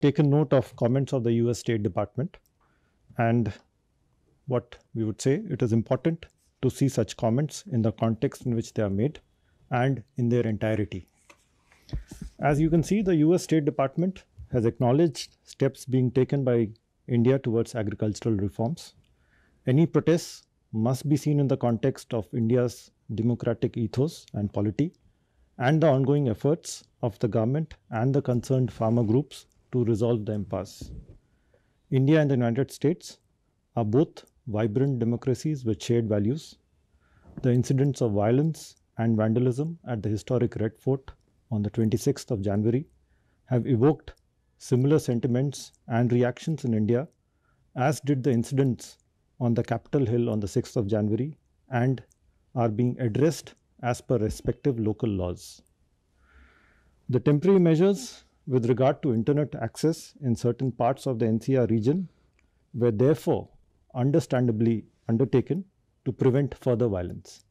taken note of comments of the US State Department and what we would say it is important to see such comments in the context in which they are made and in their entirety. As you can see, the US State Department has acknowledged steps being taken by India towards agricultural reforms. Any protests must be seen in the context of India's democratic ethos and polity and the ongoing efforts of the government and the concerned farmer groups to resolve the impasse. India and the United States are both vibrant democracies with shared values. The incidents of violence and vandalism at the historic Red Fort on the 26th of January have evoked similar sentiments and reactions in India, as did the incidents on the Capitol Hill on the 6th of January and are being addressed as per respective local laws. The temporary measures with regard to internet access in certain parts of the NCR region were therefore understandably undertaken to prevent further violence.